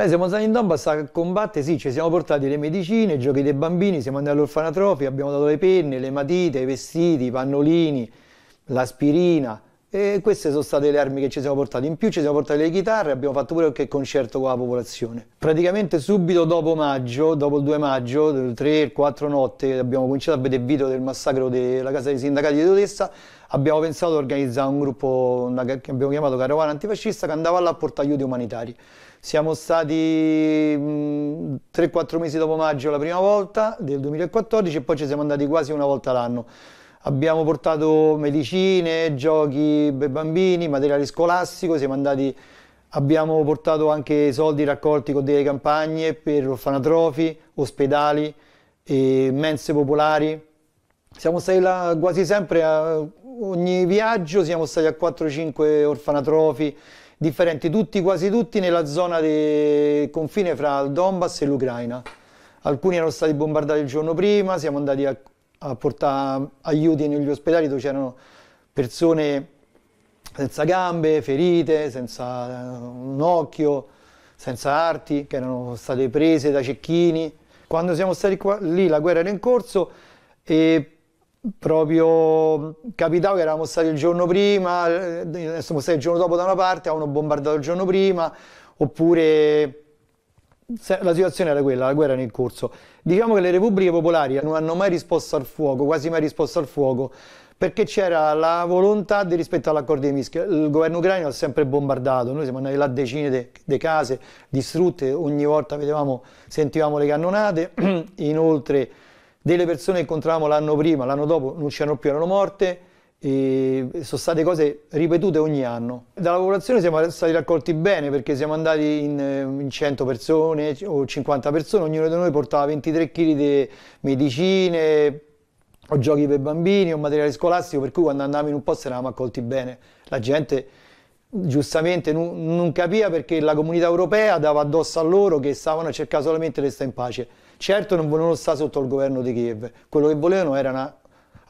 Beh, siamo stati in Donbass a combattere, sì, ci siamo portati le medicine, i giochi dei bambini, siamo andati all'orfanatrofio, abbiamo dato le penne, le matite, i vestiti, i pannolini, l'aspirina, e queste sono state le armi che ci siamo portati. In più ci siamo portati le chitarre, abbiamo fatto pure qualche concerto con la popolazione. Praticamente subito dopo maggio, dopo il 2 maggio, 3-4 notte, abbiamo cominciato a vedere il video del massacro della casa dei sindacati di Odessa, abbiamo pensato di organizzare un gruppo una, che abbiamo chiamato Carovana Antifascista che andava là a portare aiuti umanitari. Siamo stati 3-4 mesi dopo maggio la prima volta del 2014 e poi ci siamo andati quasi una volta l'anno. Abbiamo portato medicine, giochi per bambini, materiale scolastico, siamo andati, abbiamo portato anche soldi raccolti con delle campagne per orfanatrofi, ospedali, mense popolari. Siamo stati là quasi sempre, a ogni viaggio siamo stati a 4-5 orfanatrofi differenti, tutti, quasi tutti nella zona del confine fra il Donbass e l'Ucraina. Alcuni erano stati bombardati il giorno prima, siamo andati a a portare aiuti negli ospedali dove c'erano persone senza gambe, ferite, senza eh, un occhio, senza arti, che erano state prese da cecchini. Quando siamo stati qua, lì la guerra era in corso e proprio capitava che eravamo stati il giorno prima, eh, siamo stati il giorno dopo da una parte, avevano bombardato il giorno prima, oppure la situazione era quella, la guerra era in corso. Diciamo che le repubbliche popolari non hanno mai risposto al fuoco, quasi mai risposto al fuoco, perché c'era la volontà di rispetto all'accordo di Minsk. Il governo ucraino ha sempre bombardato, noi siamo andati là decine di case distrutte, ogni volta vedevamo, sentivamo le cannonate, inoltre delle persone che incontravamo l'anno prima, l'anno dopo non c'erano più, erano morte e sono state cose ripetute ogni anno. Dalla popolazione siamo stati raccolti bene perché siamo andati in, eh, in 100 persone o 50 persone, ognuno di noi portava 23 kg di medicine, o giochi per bambini o materiale scolastico, per cui quando andavamo in un posto eravamo accolti bene. La gente giustamente non, non capiva perché la comunità europea dava addosso a loro che stavano a cercare solamente di stare in pace. Certo non volevano stare sotto il governo di Kiev, quello che volevano era una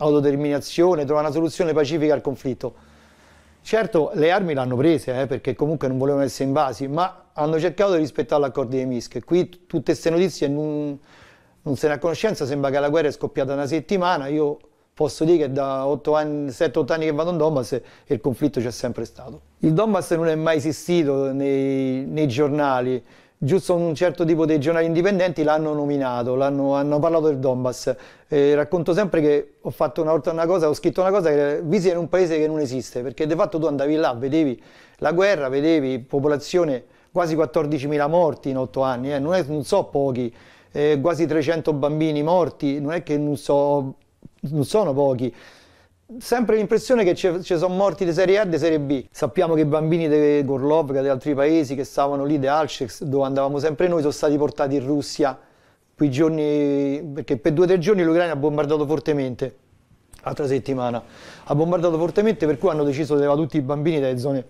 autodeterminazione, trovare una soluzione pacifica al conflitto. Certo, le armi l'hanno prese, eh, perché comunque non volevano essere invasi, ma hanno cercato di rispettare l'accordo di Minsk. Qui tutte queste notizie non, non se ne ha conoscenza, sembra che la guerra è scoppiata una settimana, io posso dire che da 7-8 anni, anni che vado in Donbass il conflitto c'è sempre stato. Il Donbass non è mai esistito nei, nei giornali, giusto un certo tipo di giornali indipendenti l'hanno nominato, hanno parlato del Donbass. Eh, racconto sempre che ho fatto una volta una cosa, ho scritto una cosa che visi in un paese che non esiste, perché di fatto tu andavi là, vedevi la guerra, vedevi popolazione, quasi 14.000 morti in 8 anni, eh, non, è, non, so pochi, eh, quasi 300 bambini morti, non è che non, so, non sono pochi sempre l'impressione che ci sono morti di Serie A e di Serie B. Sappiamo che i bambini di Gorlovka, di altri paesi che stavano lì, di Alcex, dove andavamo sempre noi, sono stati portati in Russia quei giorni, perché per due o tre giorni l'Ucraina ha bombardato fortemente, l'altra settimana, ha bombardato fortemente per cui hanno deciso di levare tutti i bambini dalle zone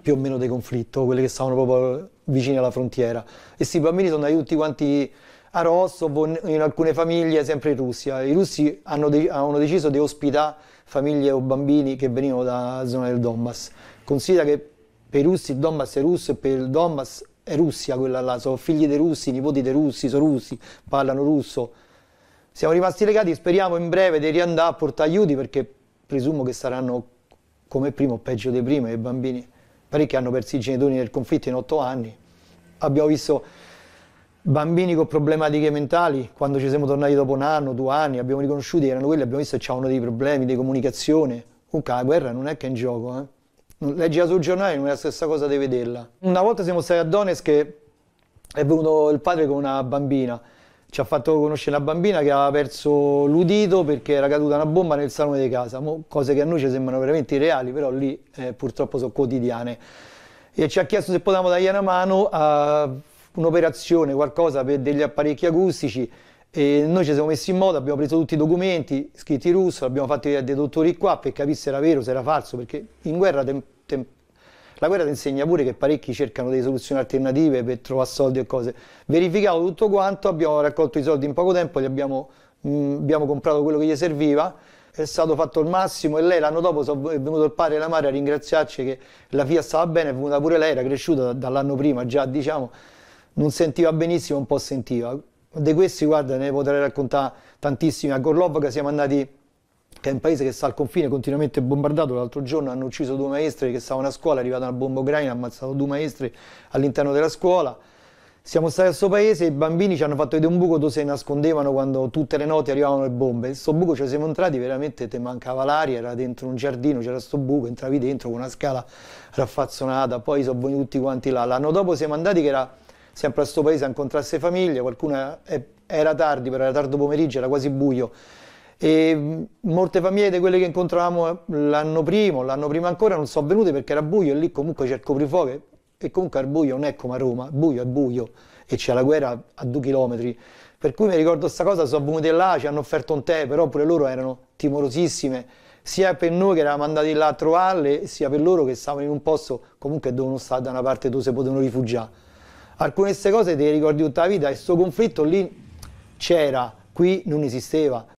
più o meno di conflitto, quelle che stavano proprio vicine alla frontiera. E questi bambini sono andati tutti quanti a Rostov, in alcune famiglie, sempre in Russia. I russi hanno, de hanno deciso di ospitare famiglie o bambini che venivano dalla zona del Donbass. Considera che per i russi il Donbass è russo e per il Donbass è Russia quella là, sono figli dei russi, nipoti dei russi, sono russi, parlano russo. Siamo rimasti legati, speriamo in breve di riandare a portare aiuti perché presumo che saranno come prima o peggio dei primi, i bambini, parecchi hanno perso i genitori nel conflitto in otto anni. Abbiamo visto bambini con problematiche mentali, quando ci siamo tornati dopo un anno, due anni, abbiamo riconosciuto che erano quelli, abbiamo visto che avevano dei problemi di comunicazione. Comunque la guerra non è che è in gioco, eh. Leggi sul giornale non è la stessa cosa di vederla. Una volta siamo stati a Donetsk e è venuto il padre con una bambina. Ci ha fatto conoscere una bambina che aveva perso l'udito perché era caduta una bomba nel salone di casa. Mo, cose che a noi ci sembrano veramente irreali, però lì eh, purtroppo sono quotidiane. E ci ha chiesto se potevamo dargli una mano a un'operazione, qualcosa per degli apparecchi acustici e noi ci siamo messi in moto, abbiamo preso tutti i documenti scritti in russo, l'abbiamo fatto vedere a dei dottori qua per capire se era vero, o se era falso, perché in guerra la guerra ti insegna pure che parecchi cercano delle soluzioni alternative per trovare soldi e cose. Verificato tutto quanto, abbiamo raccolto i soldi in poco tempo, abbiamo, mh, mm, abbiamo comprato quello che gli serviva è stato fatto il massimo e lei l'anno dopo è venuto il padre e la madre a ringraziarci che la FIA stava bene, è venuta pure lei, era cresciuta dall'anno prima già diciamo non sentiva benissimo, un po' sentiva. Di questi, guarda, ne potrei raccontare tantissimi. A Gorlovka siamo andati, che è un paese che sta al confine, continuamente bombardato. L'altro giorno hanno ucciso due maestri che stavano a scuola, è arrivata una bomba ucraina, hanno ammazzato due maestri all'interno della scuola. Siamo stati a questo paese e i bambini ci hanno fatto vedere un buco dove si nascondevano quando tutte le notti arrivavano le bombe. In questo buco ci siamo entrati, veramente te mancava l'aria, era dentro un giardino, c'era questo buco, entravi dentro con una scala raffazzonata, poi sono venuti tutti quanti là. L'anno dopo siamo andati che era sempre a sto paese a incontrarsi famiglie, qualcuno è, era tardi, però era tardo pomeriggio, era quasi buio. E mm, molte famiglie di quelle che incontravamo eh, l'anno prima, l'anno prima ancora, non sono venute perché era buio e lì comunque c'è il coprifuoco e comunque al buio non è come a Roma, buio è buio e c'è la guerra a due chilometri. Per cui mi ricordo questa cosa, sono venute là, ci hanno offerto un tè, però pure loro erano timorosissime, sia per noi che eravamo andati là a trovarle, sia per loro che stavano in un posto comunque dovevano stare da una parte dove si potevano rifugiare alcune di queste cose te le ricordi tutta la vita e questo conflitto lì c'era, qui non esisteva.